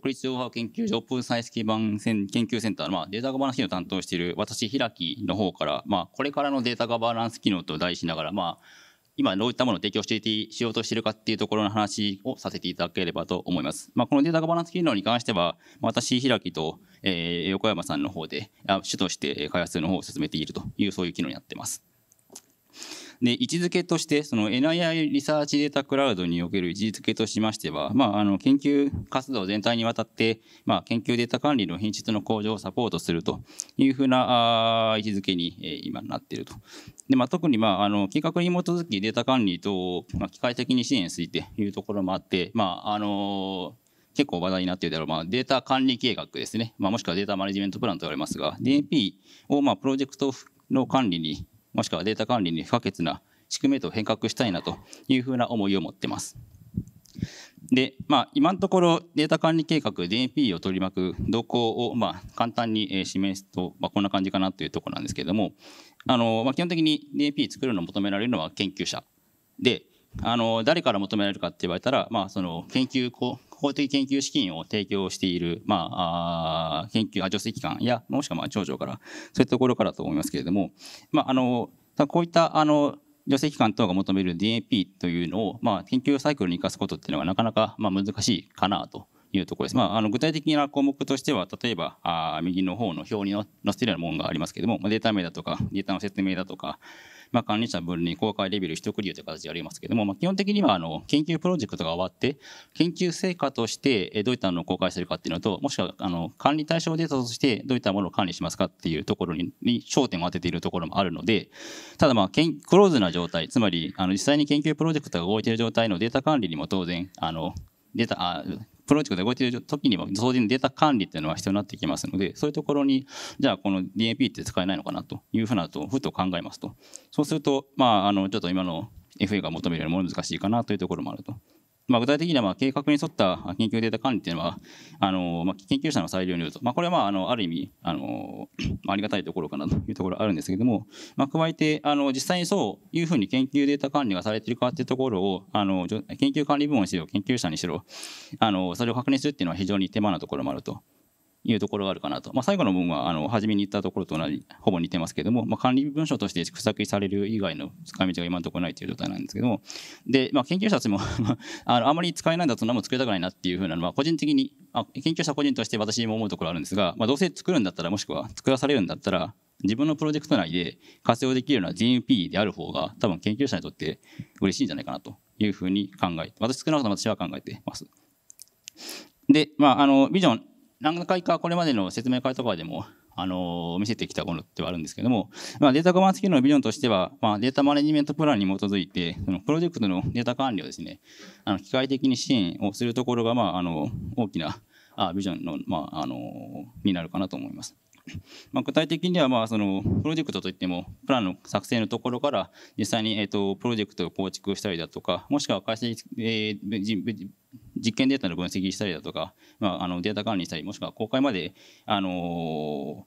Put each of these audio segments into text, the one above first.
国立情報研究所オープンサイエンス基盤研究センターの、まあ、データガバナンス機能を担当している私、平木の方から、まあ、これからのデータガバナンス機能と題しながら、まあ、今どういったものを提供していしようとしているかっていうところの話をさせていただければと思います。まあ、このデータガバナンス機能に関しては、私、開きと、えー、横山さんの方で、主として開発の方を進めているという、そういう機能になっています。で、位置づけとして、その NII リサーチデータクラウドにおける位置づけとしましては、まあ、あの、研究活動全体にわたって、まあ、研究データ管理の品質の向上をサポートするというふうな、あ位置づけに、えー、今なっていると。で、まあ、特に、まあ、あの、企画に基づきデータ管理等を、まあ、機械的に支援するというところもあって、まあ、あのー結構話題になっているだろう、まあ、データ管理計画ですね、まあ、もしくはデータマネジメントプランと言われますが、d a p をまあプロジェクトの管理にもしくはデータ管理に不可欠な仕組みと変革したいなというふうな思いを持ってます。で、まあ、今のところデータ管理計画 d n p を取り巻く動向を、まあ、簡単に示すと、まあ、こんな感じかなというところなんですけれども、あのまあ、基本的に d n p 作るのを求められるのは研究者で、あの誰から求められるかって言われたら、まあ、その研究法的研究資金を提供している、まあ、あ研究、助成機関や、もしくはまあ町長から、そういったところからと思いますけれども、まあ、あのこういったあの助成機関等が求める DAP というのを、まあ、研究サイクルに生かすことっていうのはなかなかまあ難しいかなというところです。まあ、あの具体的な項目としては、例えば、あ右の方の表に載せてるようなものがありますけども、まあ、データ名だとか、データの説明だとか、まあ、管理者分離、公開レベル、取得理由という形でありますけども、まあ、基本的にはあの研究プロジェクトが終わって、研究成果としてどういったものを公開するかっていうのと、もしくはあの管理対象データとしてどういったものを管理しますかっていうところに焦点を当てているところもあるので、ただ、まあ、クローズな状態、つまりあの実際に研究プロジェクトが動いている状態のデータ管理にも当然、あのデータあプロジェクトで動いている時にも同時にデータ管理っていうのは必要になってきますのでそういうところにじゃあこの d a p って使えないのかなというふうなとふと考えますとそうするとまああのちょっと今の FA が求めるよりも難しいかなというところもあると。まあ、具体的にはまあ計画に沿った研究データ管理というのはあの、まあ、研究者の裁量によると、まあ、これはまああのある意味あの、ありがたいところかなというところあるんですけれども、まあ、加えてあの実際にそういうふうに研究データ管理がされているかというところをあの研究管理部門にしろ研究者にしろあのそれを確認するというのは非常に手間なところもあるというところがあるかなと。まあ、最後の部分は、あの、初めに言ったところと同じ、ほぼ似てますけども、まあ、管理文書として掘削される以外の使い道が今のところないという状態なんですけども、で、まあ、研究者たちも あの、あまり使えないんだと何も作りたくないなっていうふうなのは、個人的に、あ研究者個人として私も思うところあるんですが、まあ、どうせ作るんだったら、もしくは作らされるんだったら、自分のプロジェクト内で活用できるような GMP である方が、多分研究者にとって嬉しいんじゃないかなというふうに考えて、私少なくとも私は考えてます。で、まあ、あの、ビジョン、何回かこれまでの説明会とかでも、あの見せてきたものではあるんですけども、まあ、データコバンス機能のビジョンとしては、まあ、データマネジメントプランに基づいて、そのプロジェクトのデータ管理をですね、あの機械的に支援をするところが、まあ、あの大きなあビジョンの、まあ、あのになるかなと思います。まあ、具体的にはまあそのプロジェクトといってもプランの作成のところから実際にえとプロジェクトを構築したりだとかもしくは会社、実験データの分析したりだとか、まあ、あのデータ管理したりもしくは公開まで、あの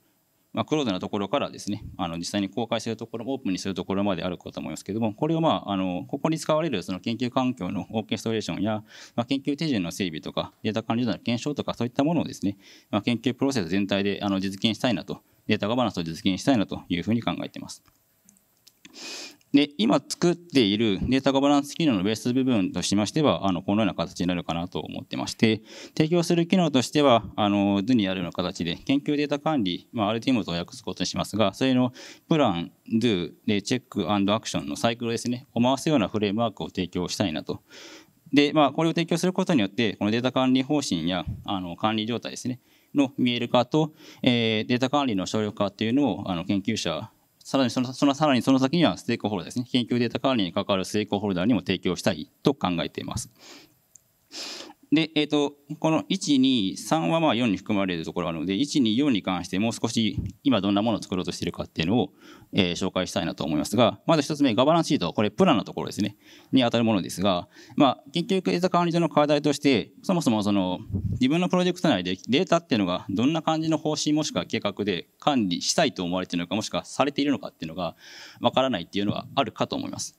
まあ、クローズなところからですねあの実際に公開するところオープンにするところまであるかと思いますけどもこれを、まあ、あのここに使われるその研究環境のオーケストレーションや、まあ、研究手順の整備とかデータ管理の検証とかそういったものをですね、まあ、研究プロセス全体であの実現したいなとデータガバナンスを実現したいなというふうに考えています。で、今作っているデータガバナンス機能のベース部分としましては、あの、このような形になるかなと思ってまして、提供する機能としては、あの、図にあるような形で、研究データ管理、まあ、RTM と訳すことにしますが、それのプラン、do、で、チェックアクションのサイクルですね、を回すようなフレームワークを提供したいなと。で、まあ、これを提供することによって、このデータ管理方針や、あの、管理状態ですね、の見える化と、えー、データ管理の省力化っていうのをあの研究者さらにその、その、さらにその先にはステークホルダーですね。研究データ管理に関わるステークホルダーにも提供したいと考えています。で、えーと、この123はまあ4に含まれるところがあるので124に関してもう少し今どんなものを作ろうとしているかっていうのを、えー、紹介したいなと思いますがまず1つ目ガバナンスシートこれプランのところですねに当たるものですが、まあ、研究データ管理上の課題としてそもそもその自分のプロジェクト内でデータっていうのがどんな感じの方針もしくは計画で管理したいと思われているのかもしくはされているのかっていうのがわからないっていうのはあるかと思います。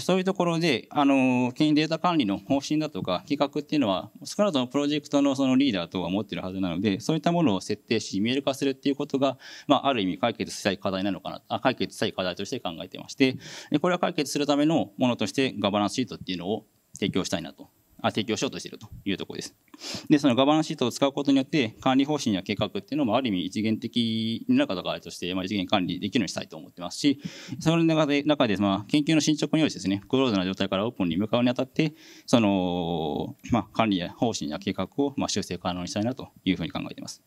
そういうところで、あの、金データ管理の方針だとか企画っていうのは、少なくともプロジェクトのそのリーダー等は持ってるはずなので、そういったものを設定し、見える化するっていうことが、まあ、ある意味解決したい課題なのかな、あ解決したい課題として考えてまして、これは解決するためのものとしてガバナンスシートっていうのを提供したいなと提供しようとしているというところです。で、そのガバナンスシートを使うことによって、管理方針や計画っていうのもある意味一元的な方がとして、まあ、一元管理できるようにしたいと思ってますし、その中で、中でまあ、研究の進捗によりですね、クローズな状態からオープンに向かうにあたって、その、まあ、管理や方針や計画をまあ修正可能にしたいなというふうに考えています。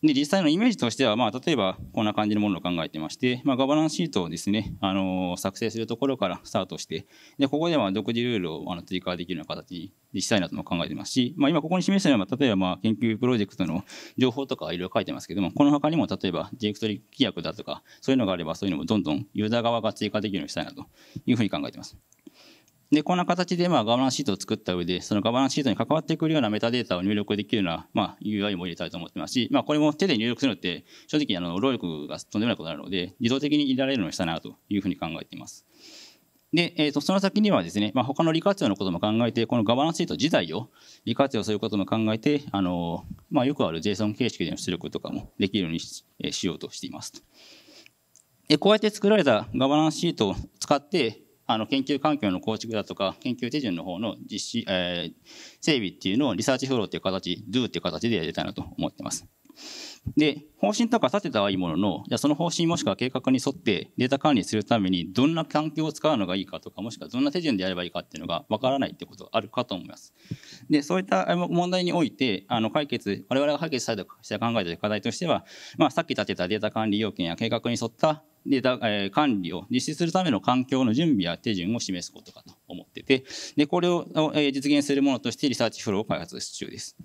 で、実際のイメージとしては、まあ、例えばこんな感じのものを考えてまして、まあ、ガバナンスシートをですね、あのー、作成するところからスタートして、で、ここでは独自ルールをあの追加できるような形にしたいなとも考えてますし、まあ、今ここに示したのは、例えばまあ研究プロジェクトの情報とかいろいろ書いてますけども、この他にも例えばディレクトリ規約だとか、そういうのがあれば、そういうのもどんどんユーザー側が追加できるようにしたいなというふうに考えてます。で、こんな形で、まあ、ガバナンスシートを作った上で、そのガバナンスシートに関わってくるようなメタデータを入力できるような、まあ、UI も入れたいと思ってますし、まあ、これも手で入力するのって、正直、あの、労力がとんでもないことになるので、自動的に入れられるようにしたなというふうに考えています。で、えっ、ー、と、その先にはですね、まあ、他の利活用のことも考えて、このガバナンスシート自体を利活用することも考えて、あの、まあ、よくある JSON 形式での出力とかもできるようにし,、えー、しようとしていますで、こうやって作られたガバナンスシートを使って、あの研究環境の構築だとか研究手順の方の実施、えー、整備っていうのをリサーチフローっていう形 Do っていう形でやりたいなと思ってます。で、方針とか立てたはいいものの、じゃその方針もしくは計画に沿ってデータ管理するためにどんな環境を使うのがいいかとか、もしくはどんな手順でやればいいかっていうのがわからないってことがあるかと思います。で、そういった問題において、あの解決、我々が解決したいとして考えている課題としては、まあ、さっき立てたデータ管理要件や計画に沿ったデータ、え管理を実施するための環境の準備や手順を示すことかと思ってて、で、これを、え実現するものとしてリサーチフローを開発中です。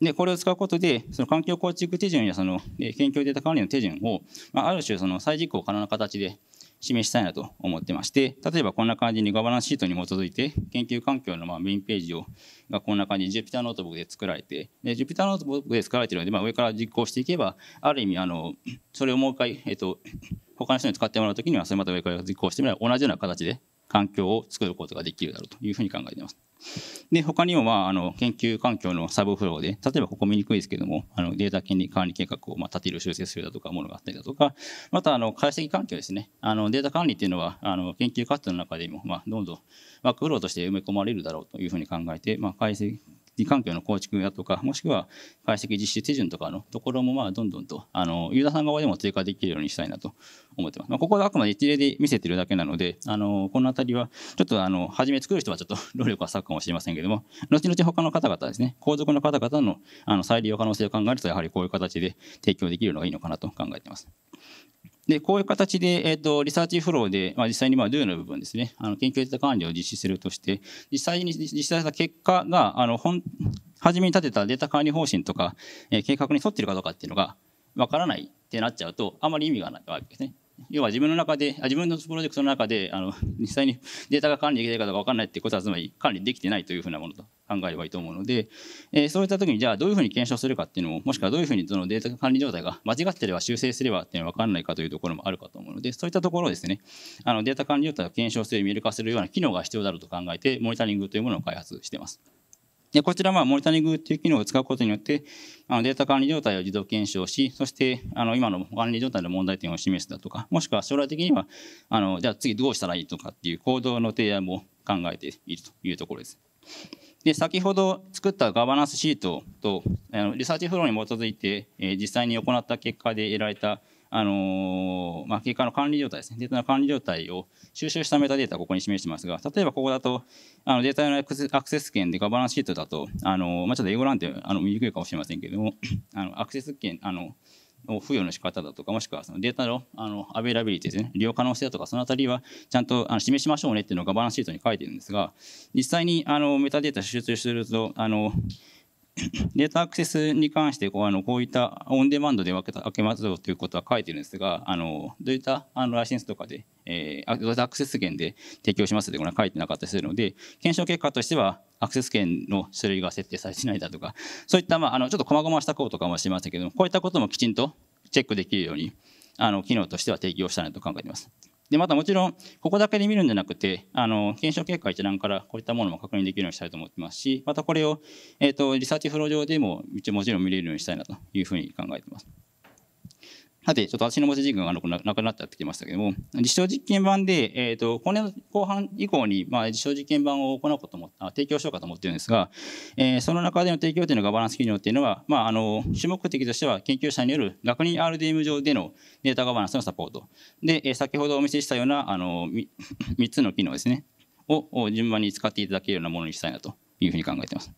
で、これを使うことで、その環境構築手順やその研究データ管理の手順を、まあ、ある種その再実行可能な形で示したいなと思ってまして、例えばこんな感じにガバナンスシートに基づいて、研究環境のまあメインページをがこんな感じに Jupyter ノートブックで作られて、で Jupyter ノートブックで作られているので、まあ、上から実行していけば、ある意味あの、それをもう一回、えっと、他の人に使ってもらうときには、それまた上から実行してもらう同じような形で環境を作ることができるだろうというふうに考えています。で、他にも、まあ、あの、研究環境のサブフローで、例えばここ見にくいですけども、あの、データ権利管理計画を、まあ、立てる修正するだとか、ものがあったりだとか、また、あの、解析環境ですね。あの、データ管理っていうのは、あの、研究活動の中でも、まあ、どんどんワークフローとして埋め込まれるだろうというふうに考えて、まあ、解析利環境の構築やとか、もしくは解析実施手順とかのところも、まあ、どんどんと、あの、ユーザーさん側でも追加できるようにしたいなと思ってます。まあ、ここはあくまで一例で見せてるだけなので、あの、このあたりは、ちょっと、あの、初め作る人はちょっと労 力は割くかもしれませんけども、後々他の方々ですね、後続の方々のあの再利用可能性を考えると、やはりこういう形で提供できるのがいいのかなと考えてます。で、こういう形で、えっ、と、リサーチフローで、まあ、実際に、まあ、do の部分ですね、あの、研究データ管理を実施するとして、実際に実施された結果が、あの、本、初めに立てたデータ管理方針とか、えー、計画に沿ってるかどうかっていうのが、わからないってなっちゃうと、あまり意味がないわけですね。要は自分の中で、自分のプロジェクトの中で、あの、実際にデータが管理できてるかどうか分かんないってことは、つまり管理できてないというふうなものと考えればいいと思うので、えー、そういった時に、じゃあどういうふうに検証するかっていうのも、もしくはどういうふうにそのデータ管理状態が間違ってれば修正すればっていうのは分かんないかというところもあるかと思うので、そういったところをですね、あのデータ管理状態を検証する、見える化するような機能が必要だろうと考えて、モニタリングというものを開発しています。で、こちら、はモニタリングという機能を使うことによって、あのデータ管理状態を自動検証し、そして、あの、今の管理状態の問題点を示すだとか、もしくは将来的には、あの、じゃあ次どうしたらいいとかっていう行動の提案も考えているというところです。で、先ほど作ったガバナンスシートと、あのリサーチフローに基づいて、えー、実際に行った結果で得られたあのまあ、結果の管理状態ですね、データの管理状態を収集したメタデータをここに示してますが、例えばここだと、あのデータのアクセス権でガバナンスシートだと、あのまあ、ちょっと英語なんてあの見にくいかもしれませんけれども、あのアクセス権あの付与の仕方だとか、もしくはそのデータのあのアベイラビリティですね、利用可能性だとか、そのあたりはちゃんとあの示しましょうねっていうのをガバナンスシートに書いてるんですが、実際にあのメタデータ収集すると、あのデ ータアクセスに関してこうあのこういったオンデマンドで分けた分けますよということは書いてるんですがあのどういったあのライセンスとかで、えー、いったアクセス権で提供しますというこは書いてなかったりするので検証結果としてはアクセス権の種類が設定されてないだとかそういった、まあ、あのちょっと細々したこととかもしましたけどこういったこともきちんとチェックできるようにあの機能としては提供したいなと考えています。で、またもちろん、ここだけで見るんじゃなくて、あの、検証結果一覧からこういったものも確認できるようにしたいと思ってますし、またこれを、えっ、ー、と、リサーチフロー上でも、うちもちろん見れるようにしたいなというふうに考えてます。さて、ちょっと足のち時間がなくなっちゃってきましたけども、実証実験版で、えっ、ー、と、今年の後半以降に、まあ、実証実験版を行うことも、提供しようかと思ってるんですが、えー、その中での提供というのガバナンス機能っていうのは、まあ、あの、主目的としては、研究者による学人 RDM 上でのデータガバナンスのサポート。で、えー、先ほどお見せしたような、あの、3 つの機能ですね、を順番に使っていただけるようなものにしたいなというふうに考えています。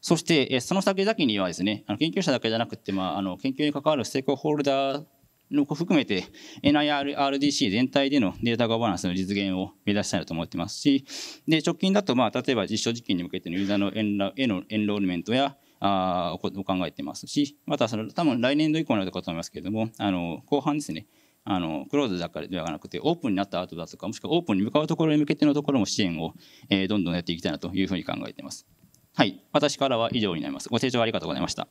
そして、えその先々にはですね、あの研究者だけじゃなくて、まあ、あの研究に関わるステークホルダーの含めて NIRDC 全体でのデータガバナンスの実現を目指したいと思ってますし、で直近だと、まあ、例えば実証実験に向けてのユーザーのエンラへのエンロールメントや、あを考えてますし、またその多分来年度以降になるかと思いますけれども、あの後半ですね、あのクローズだからではなくてオープンになった後だとかもしくはオープンに向かうところに向けてのところも支援を、えー、どんどんやっていきたいなというふうに考えています。はい、私からは以上になります。ご清聴ありがとうございました。